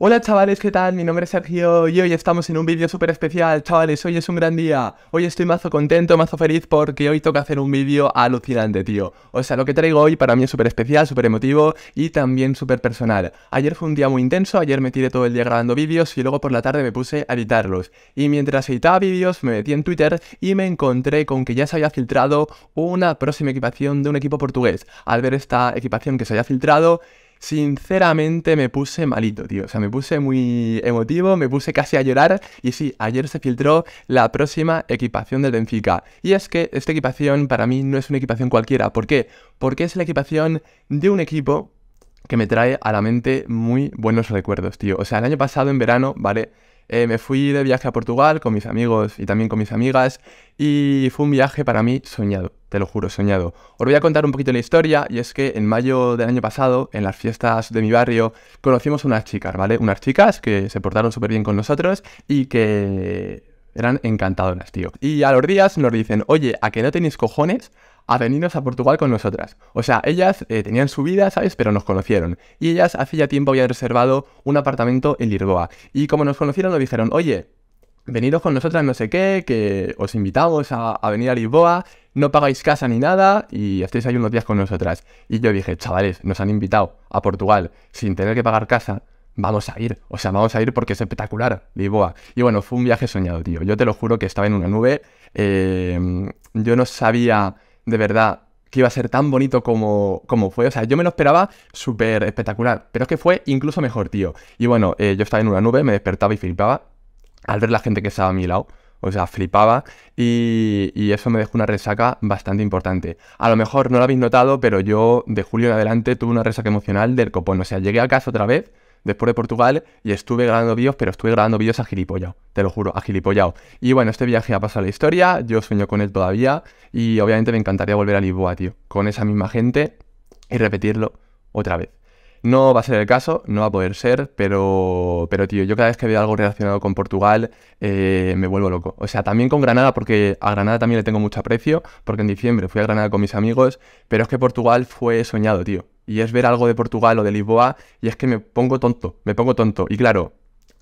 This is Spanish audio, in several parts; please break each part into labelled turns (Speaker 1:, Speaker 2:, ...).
Speaker 1: Hola chavales, ¿qué tal? Mi nombre es Sergio y hoy estamos en un vídeo súper especial. Chavales, hoy es un gran día. Hoy estoy mazo contento, mazo feliz porque hoy toca hacer un vídeo alucinante, tío. O sea, lo que traigo hoy para mí es súper especial, súper emotivo y también súper personal. Ayer fue un día muy intenso, ayer me tiré todo el día grabando vídeos y luego por la tarde me puse a editarlos. Y mientras editaba vídeos me metí en Twitter y me encontré con que ya se había filtrado una próxima equipación de un equipo portugués. Al ver esta equipación que se había filtrado... Sinceramente me puse malito, tío. O sea, me puse muy emotivo, me puse casi a llorar. Y sí, ayer se filtró la próxima equipación del Benfica. Y es que esta equipación para mí no es una equipación cualquiera. ¿Por qué? Porque es la equipación de un equipo que me trae a la mente muy buenos recuerdos, tío. O sea, el año pasado en verano, ¿vale? Eh, me fui de viaje a Portugal con mis amigos y también con mis amigas y fue un viaje para mí soñado, te lo juro, soñado. Os voy a contar un poquito la historia y es que en mayo del año pasado, en las fiestas de mi barrio, conocimos unas chicas, ¿vale? Unas chicas que se portaron súper bien con nosotros y que eran encantadoras, tío. Y a los días nos dicen, oye, ¿a que no tenéis cojones? a venirnos a Portugal con nosotras. O sea, ellas eh, tenían su vida, ¿sabes? Pero nos conocieron. Y ellas hace ya tiempo habían reservado un apartamento en Lisboa Y como nos conocieron, nos dijeron, oye, venidos con nosotras no sé qué, que os invitamos a, venir a Lisboa, no pagáis casa ni nada y estéis ahí unos días con nosotras. Y yo dije, chavales, nos han invitado a Portugal sin tener que pagar casa, vamos a ir, o sea, vamos a ir porque es espectacular Lisboa. Y bueno, fue un viaje soñado, tío. Yo te lo juro que estaba en una nube, eh, yo no sabía de verdad que iba a ser tan bonito como, como fue. O sea, yo me lo esperaba súper espectacular, pero es que fue incluso mejor, tío. Y bueno, eh, yo estaba en una nube, me despertaba y flipaba al ver la gente que estaba a mi lado. O sea, flipaba y, y, eso me dejó una resaca bastante importante. A lo mejor no lo habéis notado, pero yo de julio en adelante tuve una resaca emocional del copón. O sea, llegué a casa otra vez después de Portugal y estuve grabando vídeos, pero estuve grabando vídeos a gilipollao, te lo juro, a gilipollao. Y bueno, este viaje ha pasado la historia, yo sueño con él todavía y obviamente me encantaría volver a Lisboa, tío, con esa misma gente y repetirlo otra vez. No va a ser el caso, no va a poder ser, pero, pero tío, yo cada vez que veo algo relacionado con Portugal eh, me vuelvo loco. O sea, también con Granada, porque a Granada también le tengo mucho aprecio, porque en diciembre fui a Granada con mis amigos, pero es que Portugal fue soñado, tío y es ver algo de Portugal o de Lisboa y es que me pongo tonto, me pongo tonto. Y claro,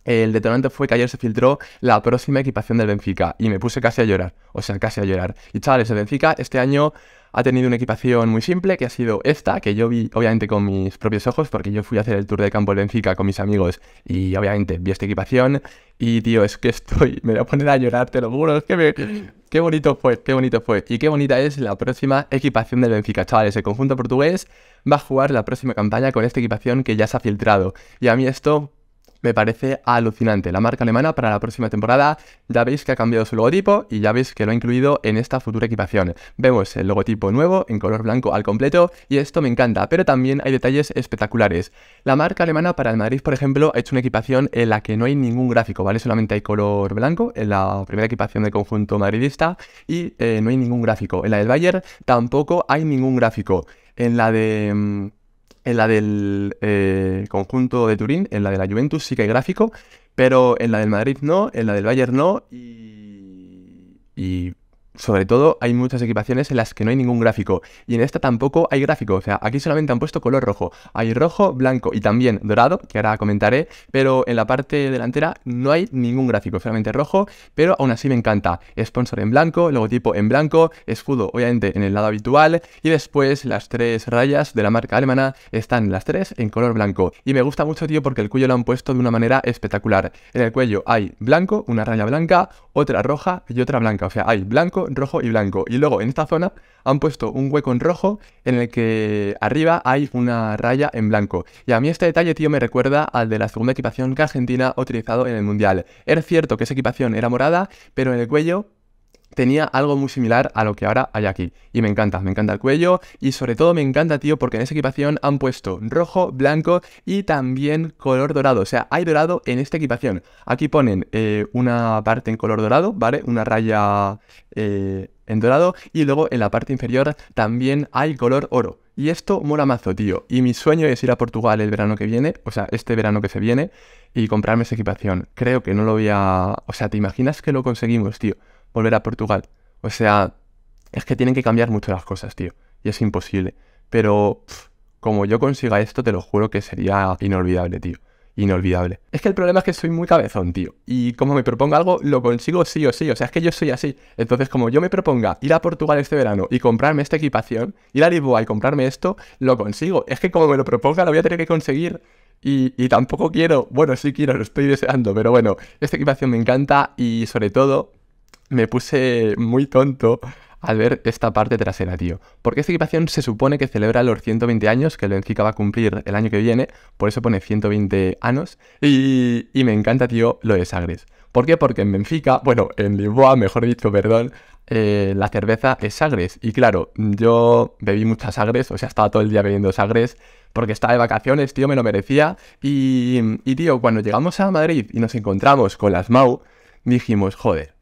Speaker 1: el detonante fue que ayer se filtró la próxima equipación del Benfica y me puse casi a llorar, o sea, casi a llorar. Y chavales, el Benfica este año ha tenido una equipación muy simple, que ha sido esta, que yo vi obviamente con mis propios ojos, porque yo fui a hacer el tour de campo de Benfica con mis amigos y obviamente vi esta equipación. Y tío, es que estoy, me voy a poner a llorar, te lo juro, es que me, Qué bonito fue, qué bonito fue. Y qué bonita es la próxima equipación del Benfica, chavales. El conjunto portugués va a jugar la próxima campaña con esta equipación que ya se ha filtrado. Y a mí esto me parece alucinante. La marca alemana para la próxima temporada ya veis que ha cambiado su logotipo y ya veis que lo ha incluido en esta futura equipación. Vemos el logotipo nuevo en color blanco al completo y esto me encanta, pero también hay detalles espectaculares. La marca alemana para el Madrid, por ejemplo, ha hecho una equipación en la que no hay ningún gráfico, ¿vale? Solamente hay color blanco en la primera equipación del conjunto madridista y eh, no hay ningún gráfico. En la del Bayern tampoco hay ningún gráfico. En la de... Mm, en la del eh, conjunto de Turín, en la de la Juventus sí que hay gráfico, pero en la del Madrid no, en la del Bayern no, y, y sobre todo, hay muchas equipaciones en las que no hay ningún gráfico. Y en esta tampoco hay gráfico. O sea, aquí solamente han puesto color rojo. Hay rojo, blanco y también dorado, que ahora comentaré. Pero en la parte delantera no hay ningún gráfico, solamente rojo. Pero aún así me encanta. Sponsor en blanco, logotipo en blanco, escudo obviamente en el lado habitual. Y después las tres rayas de la marca alemana están las tres en color blanco. Y me gusta mucho, tío, porque el cuello lo han puesto de una manera espectacular. En el cuello hay blanco, una raya blanca, otra roja y otra blanca. O sea, hay blanco rojo y blanco. Y luego en esta zona han puesto un hueco en rojo en el que arriba hay una raya en blanco. Y a mí este detalle, tío, me recuerda al de la segunda equipación que Argentina ha utilizado en el Mundial. Era cierto que esa equipación era morada, pero en el cuello tenía algo muy similar a lo que ahora hay aquí. Y me encanta, me encanta el cuello y sobre todo me encanta, tío, porque en esa equipación han puesto rojo, blanco y también color dorado. O sea, hay dorado en esta equipación. Aquí ponen eh, una parte en color dorado, ¿vale? Una raya eh, en dorado y luego en la parte inferior también hay color oro. Y esto mola mazo, tío. Y mi sueño es ir a Portugal el verano que viene, o sea, este verano que se viene, y comprarme esa equipación. Creo que no lo voy a... O sea, ¿te imaginas que lo conseguimos, tío? volver a Portugal. O sea, es que tienen que cambiar mucho las cosas, tío. Y es imposible. Pero como yo consiga esto, te lo juro que sería inolvidable, tío. Inolvidable. Es que el problema es que soy muy cabezón, tío. Y como me proponga algo, lo consigo sí o sí. O sea, es que yo soy así. Entonces, como yo me proponga ir a Portugal este verano y comprarme esta equipación, ir a Lisboa y comprarme esto, lo consigo. Es que como me lo proponga, lo voy a tener que conseguir. Y, y, tampoco quiero, bueno, sí quiero, lo estoy deseando, pero bueno, esta equipación me encanta y sobre todo me puse muy tonto al ver esta parte trasera, tío. Porque esta equipación se supone que celebra los 120 años que el Benfica va a cumplir el año que viene, por eso pone 120 años. Y, y me encanta, tío, lo de Sagres. ¿Por qué? Porque en Benfica, bueno, en Lisboa, mejor dicho, perdón, eh, la cerveza es Sagres. Y claro, yo bebí muchas Sagres, o sea, estaba todo el día bebiendo Sagres, porque estaba de vacaciones, tío, me lo merecía. Y, y tío, cuando llegamos a Madrid y nos encontramos con las Mau, dijimos, joder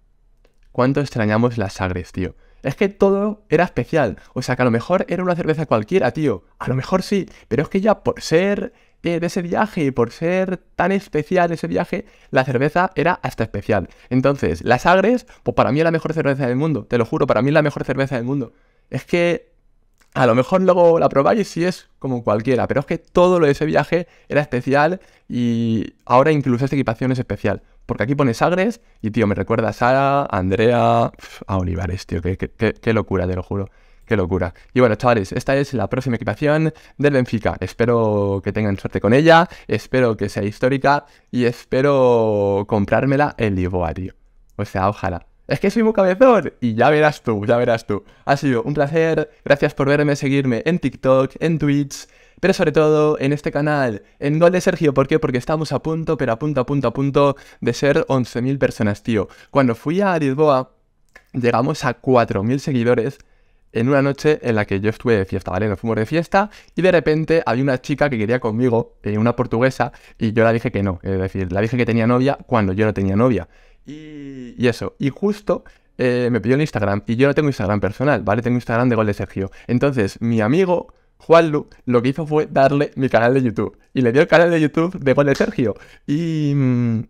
Speaker 1: cuánto extrañamos las sagres, tío. Es que todo era especial. O sea, que a lo mejor era una cerveza cualquiera, tío. A lo mejor sí. Pero es que ya por ser eh, de, ese viaje y por ser tan especial ese viaje, la cerveza era hasta especial. Entonces, las agres, pues para mí es la mejor cerveza del mundo. Te lo juro, para mí es la mejor cerveza del mundo. Es que a lo mejor luego la probáis si es como cualquiera, pero es que todo lo de ese viaje era especial y ahora incluso esta equipación es especial. Porque aquí pone Sagres y, tío, me recuerda a Sara, Andrea, a Olivares, tío. Qué, locura, te lo juro. Qué locura. Y bueno, chavales, esta es la próxima equipación del Benfica. Espero que tengan suerte con ella, espero que sea histórica y espero comprármela en Livoa, tío. O sea, ojalá. Es que soy muy cabezón y ya verás tú, ya verás tú. Ha sido un placer, gracias por verme, seguirme en TikTok, en Twitch, pero sobre todo en este canal, en Gol de Sergio. ¿Por qué? Porque estamos a punto, pero a punto, a punto, a punto de ser 11.000 personas, tío. Cuando fui a Lisboa, llegamos a 4.000 seguidores en una noche en la que yo estuve de fiesta, ¿vale? Nos fuimos de fiesta y de repente había una chica que quería conmigo, eh, una portuguesa, y yo la dije que no. Es decir, la dije que tenía novia cuando yo no tenía novia. Y, eso. Y justo eh, me pidió en Instagram y yo no tengo Instagram personal, ¿vale? Tengo Instagram de Gol de Sergio. Entonces, mi amigo Juan lo que hizo fue darle mi canal de YouTube. Y le dio el canal de YouTube de Juan de Sergio. Y, mm,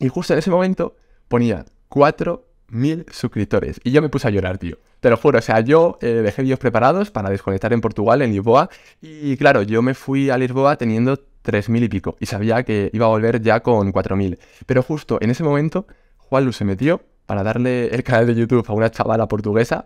Speaker 1: y justo en ese momento ponía 4.000 suscriptores. Y yo me puse a llorar, tío. Te lo juro, o sea, yo eh, dejé vídeos preparados para desconectar en Portugal, en Lisboa. Y claro, yo me fui a Lisboa teniendo 3.000 y pico. Y sabía que iba a volver ya con 4.000. Pero justo en ese momento, Juan se metió para darle el canal de YouTube a una chavala portuguesa.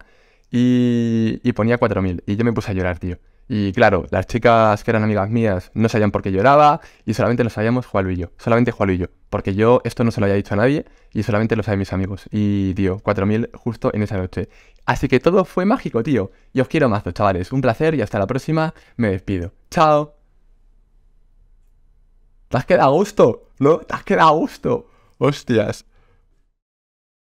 Speaker 1: y ponía 4.000. Y yo me puse a llorar, tío. Y claro, las chicas que eran amigas mías no sabían por qué lloraba y solamente lo sabíamos Juan y yo. Solamente Juan y yo. Porque yo esto no se lo había dicho a nadie y solamente lo saben mis amigos. Y, tío, 4.000 justo en esa noche. Así que todo fue mágico, tío. Y os quiero mazo, chavales. Un placer y hasta la próxima. Me despido. ¡Chao! ¿Te has quedado a gusto? ¿No? ¿Te has quedado a gusto? ¡Hostias!